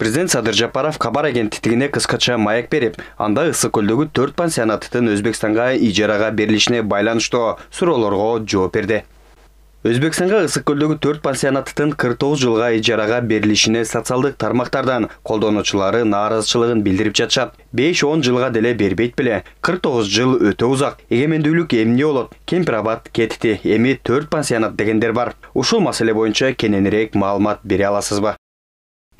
президент садыр жапаров қабар агенттигине кыскача маек беріп, анда ысык көлдөгү төрт пансионаттын өзбекстанга ижарага берилишине байланыштуу суроолорго жооп берди өзбекстанга ысык көлдөгү төрт пансионаттын кырк тогуз жылга ижарага берилишине социалдык тармактардан колдонуучулары нааразычылыгын билдирип жатышат беш он жылга деле бербейт беле 49 жыл өте ұзақ, эгемендүүлүк емне болот кемпир абад кетти эми төрт пансионат дегендер бар ушул маселе бойынша кененирээк маалымат бере ба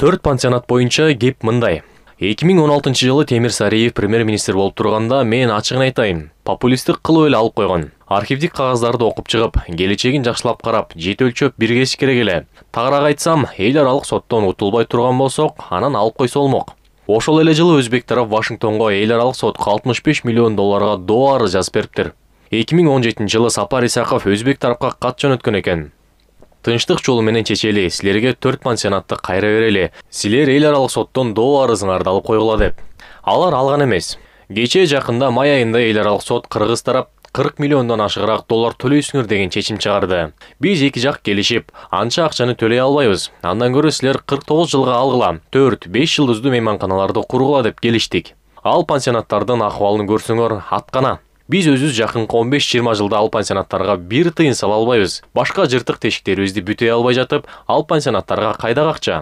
төрт пансионат бойынша кеп мындай 2016 жылы Темир Сариев премьер-министр болып тұрғанда мен ашығын айтайын. Популистік қыл өлі алып қойған. кагаздарды қағаздарды оқып шығып, келешегін карап қарап, жеті бир кесиш керек эле. Тағырақ айтсам, ел аралық соттон ұтылбай тұрған болсақ, анан алып қойса болмок Ошол эле жылы өзбек тарап Вашингтонго эл аралық сотқа 65 миллион долларға доо арыз жазып бериптир. 2017 жылы Сапар Исаков өзбек тарапқа қат жөнөткөн экен тынштық жолу менен чечели силерге төрт пансионатты қайра берели силер эл аралык соттон доо арызыңарды алып койгула деп алар алған эмес кечээ жақында май айында эл аралык сот кыргыз тарап 40 миллиондон ашыгыраак доллар төлөйсүңөр деген чечим чыгарды биз екі жақ келишип анча акчаны төлей албайбыз андан көрө силер 49 жылга алгыла 4-5 жылдызды мейманканаларды кургула деп келиштик ал пансионаттардын акыбалын көрсөңөр аткана биз өзүбүз жакынкы 15-20 жылда ал пансионаттарга бир тыйын сала албайбыз башка жыртык тешиктерибизди бүтөй албай жатып ал пансионаттарга кайдагы акча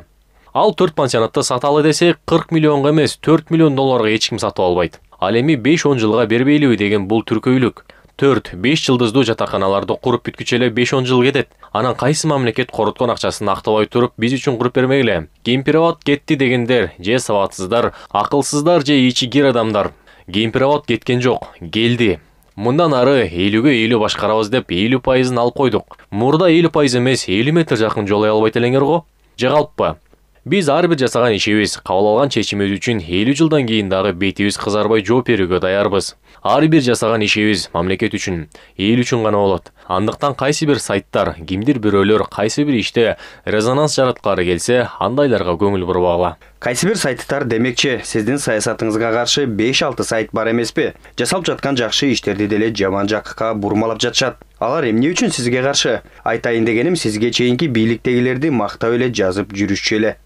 ал төрт пансионатты саталы десе 40 миллионго эмес 4 миллион долларга эч ким сатып албайт ал эми 5-10 жылга бербейлиби деген бул түркөйлүк 4-5 жылдыздуу жатаканаларды куруп бүткүчө эле 5-10 жыл кетет. Анан кайсы мамлекет короткон акчасын актабай туруп, биз үчүн куруп бермегиле. Кемпироват кетти дегендер же сабатсыздар, акылсыздар же ичи кир адамдар кемпировод кеткен жоқ. келді. мындан ары элүүгө элүү башкарабыз деп элүү пайызын алып койдук мурда элүү пайыз эмес элүү метр жакын жолай албайт элеңер го жагалппы биз ар бир жасаган ишибиз кабыл алган чечимибиз үчүн элүү жылдан кийин дагы бетибиз кызарбай жооп берүүгө даярбыз ар бир жасаган ишибиз мамлекет үчүн эл үчүн гана болот андыктан кайсы бир сайттар кимдир бирөөлөр кайсы бир иште резонанс жараткылары келсе андайларга көңүл бурбагыла кайсы бир сайттар демекчи сиздин саясатыңызга каршы беш алты сайт бар эмеспи жасалып жаткан жакшы иштерди деле жаман жакка бурмалап жатышат алар эмне үчүн сизге каршы айтайын дегеним сизге чейинки бийликтегилерди мактап эле жазып жүрүшчү эле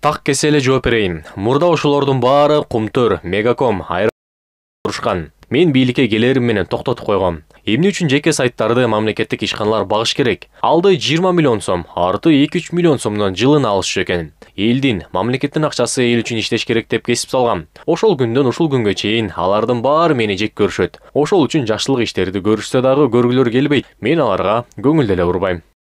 так кесе эле жооп берейин мурда ошолордун баары кумтөр мегаком айр турушкан мен бийликке келерим менен токтотуп койгом эмне үчүн жеке сайттарды мамлекеттик ишканалар багыш керек алды жыйырма миллион сом арты эки үч миллион сомдон жылына алышчу экен элдин мамлекеттин акчасы эл үчүн иштеш керек деп кесип салган ошол күндөн ушул күнгө чейин алардын баары мени жек көрүшөт ошол үчүн жакшылык иштерди көрүшсө дагы көргүлөр келбейт мен аларга көңүл деле бурбайм